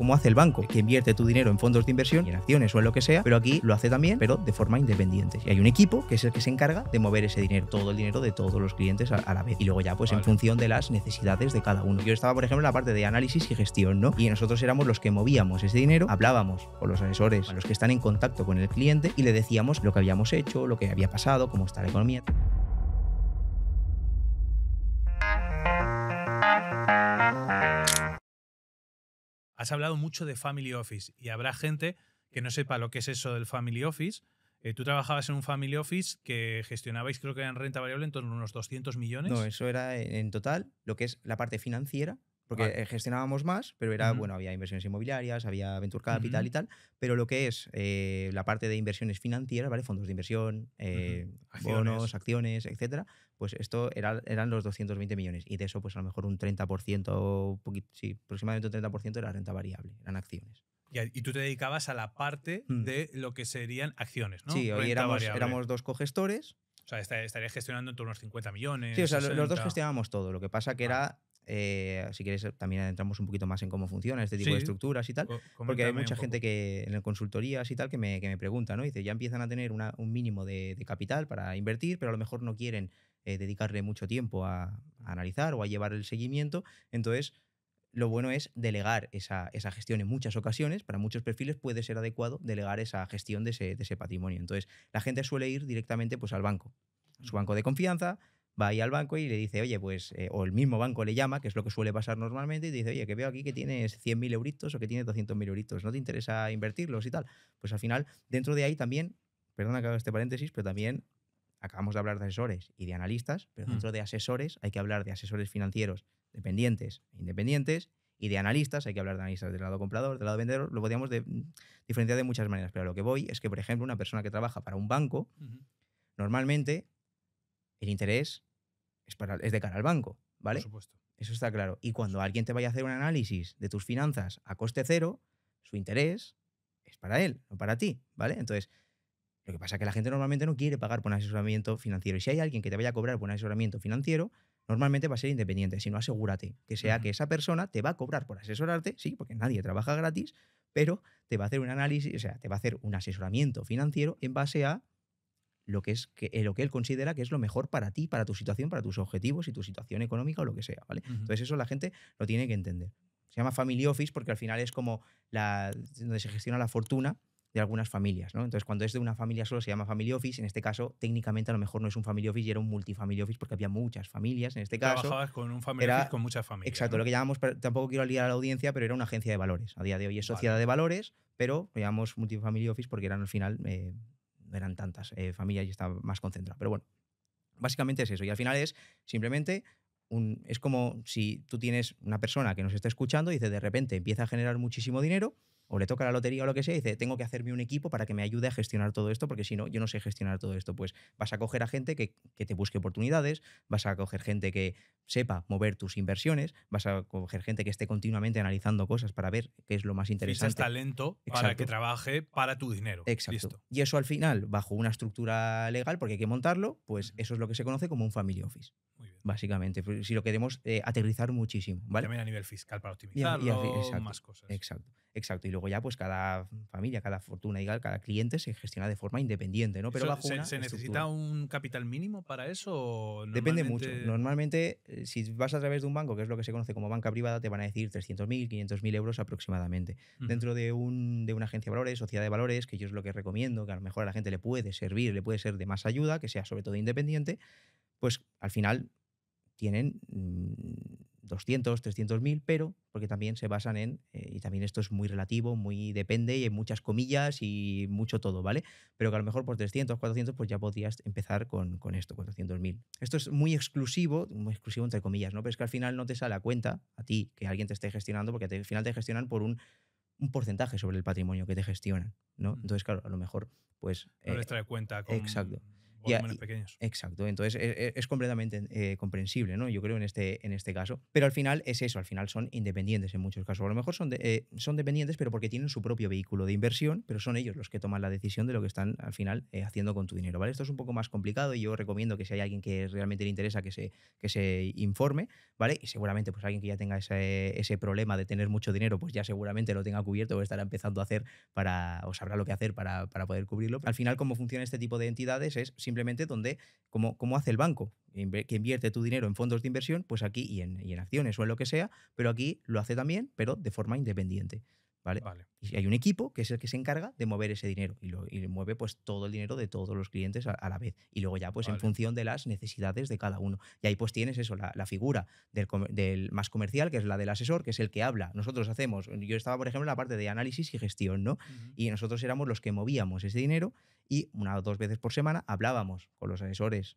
como hace el banco, que invierte tu dinero en fondos de inversión, en acciones o en lo que sea, pero aquí lo hace también, pero de forma independiente. Y hay un equipo que es el que se encarga de mover ese dinero, todo el dinero de todos los clientes a, la vez. Y luego ya, pues en función de las necesidades de cada uno. Yo estaba, por ejemplo, en la parte de análisis y gestión, ¿no? Y nosotros éramos los que movíamos ese dinero, hablábamos con los asesores, a los que están en contacto con el cliente y le decíamos lo que habíamos hecho, lo que había pasado, cómo está la economía. has hablado mucho de Family Office y habrá gente que no sepa lo que es eso del Family Office. Eh, tú trabajabas en un Family Office que gestionabais, creo que en renta variable, en torno a unos 200 millones. No, eso era en total lo que es la parte financiera porque gestionábamos más, pero era, bueno, había inversiones inmobiliarias, había venture capital y tal, pero lo que es eh, la parte de inversiones financieras, ¿vale? Fondos de inversión, eh, bonos, acciones, etcétera, pues esto era, eran los 220 millones. Y de eso, pues a lo mejor un 30%, sí, aproximadamente un 30% era renta variable, eran acciones. Y, tú te dedicabas a la parte mm. de lo que serían acciones, ¿no? Sí, hoy éramos, éramos dos cogestores. O sea, estaría gestionando en unos 50 millones. Sí, o sea, los dos gestionábamos todo. Lo que pasa que era eh, si quieres, eh, también adentramos un poquito más en cómo funciona este tipo de estructuras y tal. porque hay mucha gente que en consultorías y tal que me, que me pregunta, ¿no? Dice, ya empiezan a tener un mínimo de, capital para invertir, pero a lo mejor no quieren eh, dedicarle mucho tiempo a, analizar o a llevar el seguimiento. Entonces, lo bueno es delegar esa, esa, gestión en muchas ocasiones. Para muchos perfiles puede ser adecuado delegar esa gestión de ese, de ese patrimonio. Entonces, la gente suele ir directamente pues, al banco, su banco de confianza, va ahí al banco y le dice, oye, pues, eh, o el mismo banco le llama, que es lo que suele pasar normalmente, y dice, oye, que veo aquí que tienes 100.000 euritos o que tienes 200.000 euritos, ¿no te interesa invertirlos y tal? Pues al final, dentro de ahí también, perdona que haga este paréntesis, pero también acabamos de hablar de asesores y de analistas, pero mm. dentro de asesores hay que hablar de asesores financieros dependientes e independientes y de analistas, hay que hablar de analistas del lado comprador, del lado vendedor, lo podríamos mm, diferenciar de muchas maneras, pero lo que voy es que, por ejemplo, una persona que trabaja para un banco, normalmente el interés es, para, es de cara al banco, ¿vale? Por supuesto. Eso está claro. Y cuando alguien te vaya a hacer un análisis de tus finanzas a coste cero, su interés es para él, no para ti, ¿vale? Entonces, lo que pasa es que la gente normalmente no quiere pagar por un asesoramiento financiero. Y si hay alguien que te vaya a cobrar por un asesoramiento financiero, normalmente va a ser independiente, Si no, asegúrate que sea que esa persona te va a cobrar por asesorarte, sí, porque nadie trabaja gratis, pero te va a hacer un análisis, o sea, te va a hacer un asesoramiento financiero en base a lo que, es que, eh, lo que él considera que es lo mejor para ti, para tu situación, para tus objetivos y tu situación económica o lo que sea, ¿vale? Entonces eso la gente lo tiene que entender. Se llama Family Office porque al final es como la, donde se gestiona la fortuna de algunas familias, ¿no? Entonces, cuando es de una familia solo se llama family office, en este caso técnicamente a lo mejor no es un family office y era un multifamily office porque había muchas familias, en este caso trabajabas con un family office con muchas familias. Exacto, lo que llamamos tampoco quiero liar a la audiencia, pero era una agencia de valores. A día de hoy es sociedad de valores, pero lo llamamos multifamily office porque eran al final eh, eran tantas eh, familias y estaba más concentrada. Pero bueno, básicamente es eso. Y al final es simplemente es como si tú tienes una persona que nos está escuchando y dice, de repente empieza a generar muchísimo dinero, o le toca la lotería o lo que sea, y dice, tengo que hacerme un equipo para que me ayude a gestionar todo esto, porque si no, yo no sé gestionar todo esto. Pues vas a coger a gente que, te busque oportunidades, vas a coger gente que sepa mover tus inversiones, vas a coger gente que esté continuamente analizando cosas para ver qué es lo más interesante. Fichas talento para que trabaje para tu dinero. Exacto. Y eso al final, bajo una estructura legal, porque hay que montarlo, pues eso es lo que se conoce como un family office básicamente. Pues, si lo queremos eh, aterrizar muchísimo, ¿vale? También a nivel fiscal para optimizarlo, exacto, más cosas. Exacto, Y luego ya pues cada familia, cada fortuna igual cada cliente se gestiona de forma independiente, ¿no? Pero bajo se, se necesita un capital mínimo para eso? Depende mucho. Normalmente, eh, si vas a través de un banco, que es lo que se conoce como banca privada, te van a decir 300.000, 500.000 euros aproximadamente. Dentro de, un, de una agencia de valores, sociedad de valores, que yo es lo que recomiendo, que a lo mejor a la gente le puede servir, le puede ser de más ayuda, que sea sobre todo independiente, pues al final tienen 200, mm, 300 mil, pero porque también se basan en, eh, y también esto es muy relativo, muy depende, y en muchas comillas y mucho todo, ¿vale? Pero que a lo mejor por 300, 400, pues ya podrías empezar con, con esto, 400 mil. Esto es muy exclusivo, muy exclusivo entre comillas, ¿no? Pero es que al final no te sale a cuenta a ti que alguien te esté gestionando, porque al final te gestionan por un, porcentaje sobre el patrimonio que te gestionan, ¿no? Entonces, claro, a lo mejor, pues... No eh, les trae cuenta con... Exacto pequeños. Exacto, entonces e, e, es, completamente eh, comprensible, ¿no? Yo creo en este, en este caso. Pero al final es eso, al final son independientes en muchos casos. A lo mejor son, eh, son dependientes, pero porque tienen su propio vehículo de inversión, pero son ellos los que toman la decisión de lo que están al final eh, haciendo con tu dinero, ¿vale? Esto es un poco más complicado y yo recomiendo que si hay alguien que realmente le interesa que se, que se informe, ¿vale? Y seguramente pues alguien que ya tenga ese, ese problema de tener mucho dinero, pues ya seguramente lo tenga cubierto o estará empezando a hacer para, o sabrá lo que hacer para, para poder cubrirlo. Al final, cómo funciona este tipo de entidades es simplemente donde, como, como hace el banco, que invierte tu dinero en fondos de inversión, pues aquí y en, y en acciones o en lo que sea, pero aquí lo hace también, pero de forma independiente. Y hay un equipo que es el que se encarga de mover ese dinero y, lo, mueve pues todo el dinero de todos los clientes a, la vez. Y luego ya pues en función de las necesidades de cada uno. Y ahí pues tienes eso, la, figura del, más comercial, que es la del asesor, que es el que habla. Nosotros hacemos, yo estaba por ejemplo en la parte de análisis y gestión, ¿no? Y nosotros éramos los que movíamos ese dinero y una o dos veces por semana hablábamos con los asesores,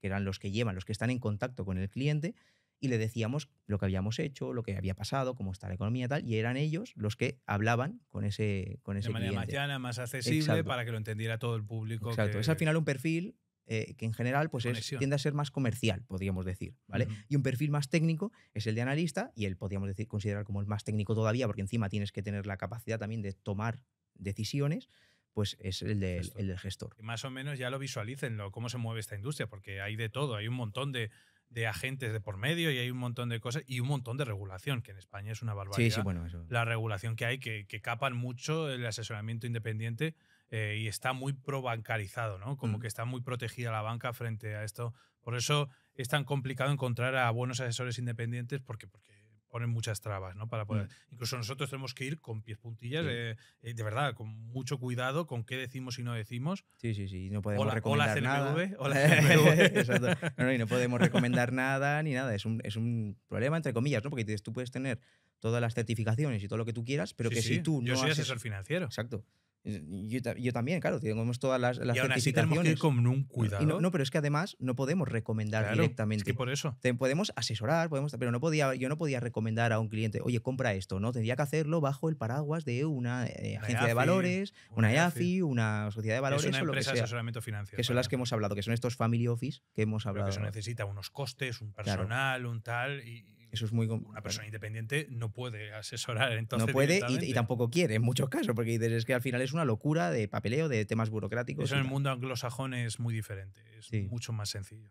que eran los que llevan, los que están en contacto con el cliente y le decíamos lo que habíamos hecho, lo que había pasado, cómo está la economía y tal, y eran ellos los que hablaban con ese con ese De manera más llana, más accesible, para que lo entendiera todo el público. Exacto, es al final un perfil eh, que en general pues tiende a ser más comercial, podríamos decir, ¿vale? Y un perfil más técnico es el de analista y él podríamos decir, considerar como el más técnico todavía, porque encima tienes que tener la capacidad también de tomar decisiones, pues es el, del gestor. más o menos ya lo visualicen, cómo se mueve esta industria, porque hay de todo, hay un montón de de agentes de por medio y hay un montón de cosas y un montón de regulación, que en España es una barbaridad. La regulación que hay, que, capan mucho el asesoramiento independiente eh, y está muy probancarizado, ¿no? Como mm. que está muy protegida la banca frente a esto. Por eso es tan complicado encontrar a buenos asesores independientes porque, porque ponen muchas trabas, ¿no? Para poder. Mm. Incluso nosotros tenemos que ir con pies puntillas, eh, eh, de verdad, con mucho cuidado con qué decimos y no decimos. Sí, sí, sí. No podemos hola, recomendar nada. Exacto. No, no, y no podemos recomendar nada ni nada. Es un, es un problema, entre comillas, ¿no? Porque tú puedes tener todas las certificaciones y todo lo que tú quieras, pero que si tú no. Yo soy asesor financiero. Exacto. Yo, también, claro, tenemos todas las, las y con un cuidado. no, pero es que además no podemos recomendar directamente. Es por eso. podemos asesorar, podemos, pero no podía, yo no podía recomendar a un cliente, oye, compra esto, ¿no? Tendría que hacerlo bajo el paraguas de una eh, agencia de valores, una IAFI, una sociedad de valores. una empresa que de asesoramiento financiero. Que son las que hemos hablado, que son estos family office que hemos hablado. que eso necesita unos costes, un personal, un tal, y eso es muy Una persona independiente no puede asesorar entonces. No puede y, tampoco quiere en muchos casos, porque dices es que al final es una locura de papeleo, de temas burocráticos. Eso en el mundo anglosajón es muy diferente, es mucho más sencillo.